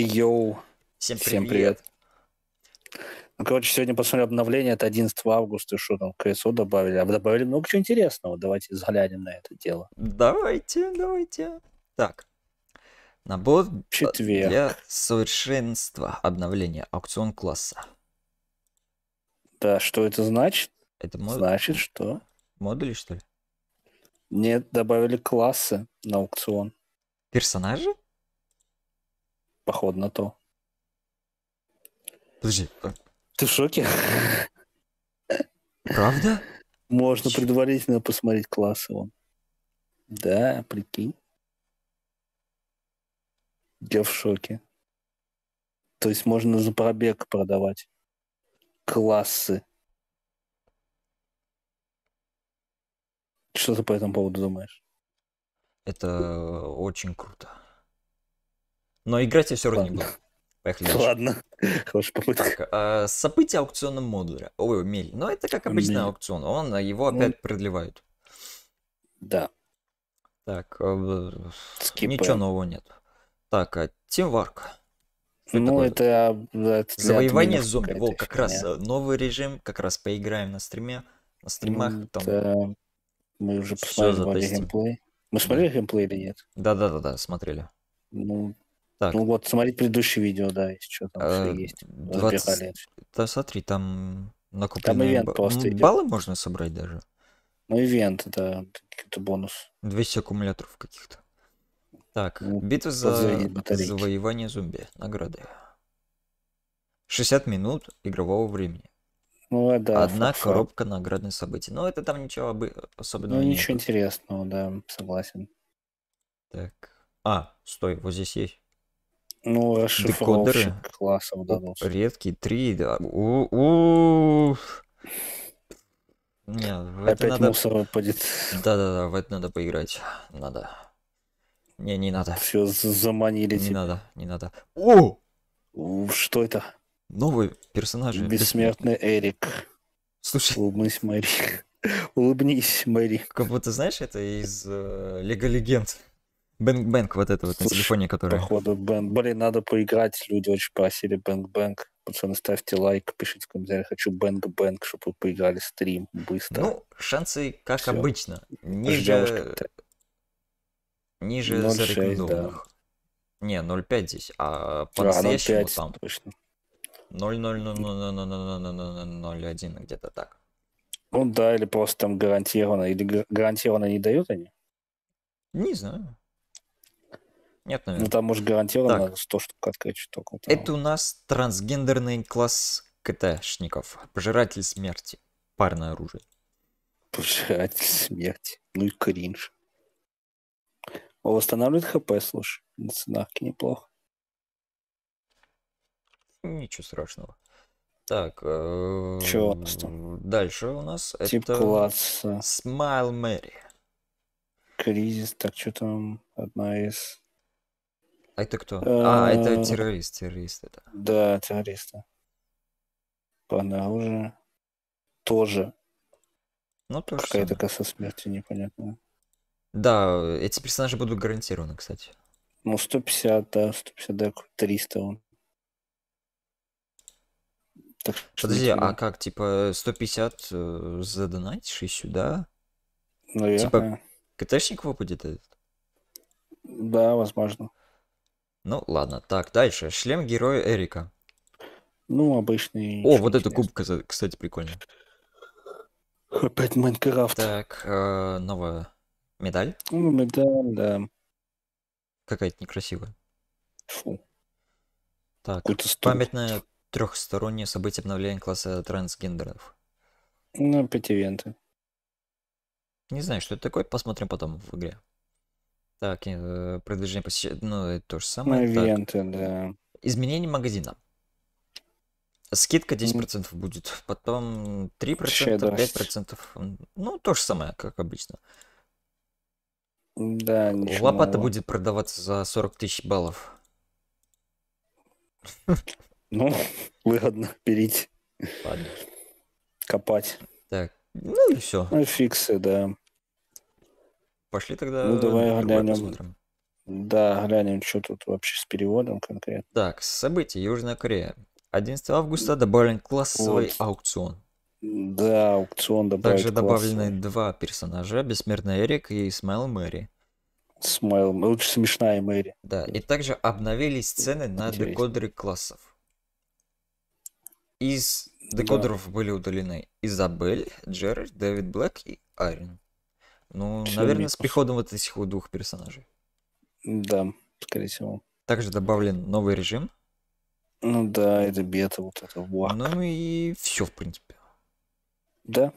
Йоу. Всем привет. Всем привет. Ну, короче, сегодня посмотрю обновление, это 11 августа, и что там, КСО добавили. А добавили много чего интересного, давайте взглянем на это дело. Давайте, давайте. Так, набор Четверг. для совершенства обновления аукцион класса. Да, что это значит? Это мод... Значит, что? Модули, что ли? Нет, добавили классы на аукцион. Персонажи? Поход на то. Подожди. Ты в шоке? Правда? Можно Чё? предварительно посмотреть классы он. Да, прикинь. Я в шоке. То есть можно за пробег продавать. Классы. Что ты по этому поводу думаешь? Это очень круто. Но играть я все равно не буду. Поехали дальше. Ладно, хорошая попытка. Так, а, события аукциона модуля. Ой, мель. Но ну, это как обычный аукцион. Он а, его ну, опять продлевают. Да. Так, э, ничего нового нет. Так, а, Тимварк. Это ну, это, это завоевание зомби. Во, как раз э, новый режим, как раз поиграем на стриме, на стримах ну, там. Это... Мы уже посмотрели геймплей. Мы смотрели геймплей или нет? Да, да, да, да, смотрели. Ну, так. Ну вот, смотри предыдущее видео, да, если что там а, есть. 20... Да смотри, там накопленные... Там ивент просто ну, идет. Баллы можно собрать даже? Ну, ивент, это какой-то бонус. 200 аккумуляторов каких-то. Так, ну, битва за завоевание зомби. Награды. 60 минут игрового времени. Ну, э, да, Одна факт, коробка факт. наградных событий. Но это там ничего об... особенного Ну, ничего нет. интересного, да, согласен. Так. А, стой, вот здесь есть. Ну, расшифровщик классов дадутся. Редкий, три, да. У -у -у. Нет, в Опять надо... мусор выпадет. Да-да-да, в это надо поиграть. Надо. Не, не надо. Все заманили. Не тебя. надо, не надо. О! Что это? Новый персонаж. Бессмертный, Бессмертный Эрик. Слушай. Улыбнись, Мэри. Улыбнись, Мэри. Как будто, знаешь, это из э, Лего Легенд. Бэнк-бэнк вот это вот на телефоне, которое. Походу, бэнк. Блин, надо поиграть. Люди очень просили бэнк-бэнк. Пацаны, ставьте лайк, пишите в комментариях. Хочу бэнк-бэнк, чтобы вы поиграли стрим быстро. Ну, шансы, как Всё. обычно. Ниже... Ниже зарекомендованных. Да. Не, 0,5 здесь, а по-настоящему а, 0, там... Точно. 0,0,0,0,0,0,0,0,0,1 где-то так. Ну да, или просто там гарантированно, или гарантированно не дают они? Не знаю. Нет, наверное. Ну там, может, гарантированно так. 100 штук открыть штук. Вот Это у нас трансгендерный класс КТшников. Пожиратель смерти. Парное оружие. Пожиратель смерти. Ну и кринж. О, восстанавливает ХП, слушай. На ценах неплохо. Ничего страшного. Так, э, Чё у нас там? дальше у нас Тип это класса. Смайл Мэри. Кризис, так что там одна из а это кто? А, это э, террорист, террорист это. Да, террориста. Она уже тоже. Ну, то Какая-то коса смерти непонятная. Да, эти персонажи будут гарантированы, кстати. Ну, 150, да, 150, да, 300 он. Так, Подожди, а как, типа, 150 э, задонатишь и сюда? Типа Наверное. Типа, КТшник выпадет этот? Да, возможно. Ну, ладно. Так, дальше. Шлем героя Эрика. Ну, обычный... О, вот эта кубка, кстати, прикольная. Опять Майнкрафт. Так, э, новая медаль. Ну, медаль, да. Какая-то некрасивая. Фу. Так, памятное трехстороннее событие обновления класса трансгендеров. Ну, опять ивенты. Не знаю, что это такое, посмотрим потом в игре. Так, э, продвижение посещения, ну, это то же самое. Ивенты, да. Изменение магазина. Скидка 10% будет, потом 3%, Щедрость. 5%. Ну, то же самое, как обычно. Да, ничего Лопата нового. будет продаваться за 40 тысяч баллов. Ну, выгодно перейти. Ладно. Копать. Так, ну и все. Ну, фиксы, да. Пошли тогда. Ну, давай глянем. Посмотрим. Да, глянем, что тут вообще с переводом конкретно. Так, события Южная Корея. 11 августа добавлен классовый вот. аукцион. Да, аукцион добавлен. Также добавлены классовый. два персонажа, Бессмертный Эрик и Смайл Мэри. Смайл, лучше смешная Мэри. Да, и также обновились сцены на декодеры классов. Из декодеров да. были удалены Изабель, Джерард, Дэвид Блэк и Арен. Ну, Все наверное, вместе. с приходом вот этих вот двух персонажей. Да, скорее всего. Также добавлен новый режим. Ну да, это бета, вот это вак. Ну и все, в принципе. Да.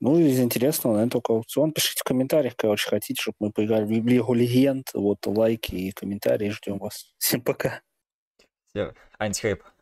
Ну, из интересного, наверное, только аукцион. Пишите в комментариях, как короче, хотите, чтобы мы поиграли в Библию Легенд. Вот лайки и комментарии ждем вас. Всем пока. Все, антихайп.